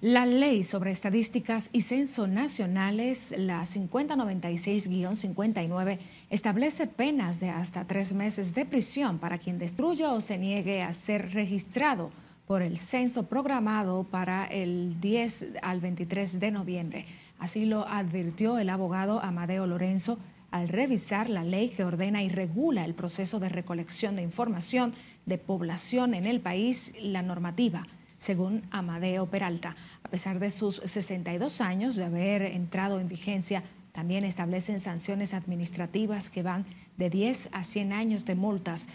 La Ley sobre Estadísticas y Censo Nacionales, la 5096-59, establece penas de hasta tres meses de prisión para quien destruya o se niegue a ser registrado por el censo programado para el 10 al 23 de noviembre. Así lo advirtió el abogado Amadeo Lorenzo al revisar la ley que ordena y regula el proceso de recolección de información de población en el país, la normativa según Amadeo Peralta. A pesar de sus 62 años de haber entrado en vigencia, también establecen sanciones administrativas que van de 10 a 100 años de multas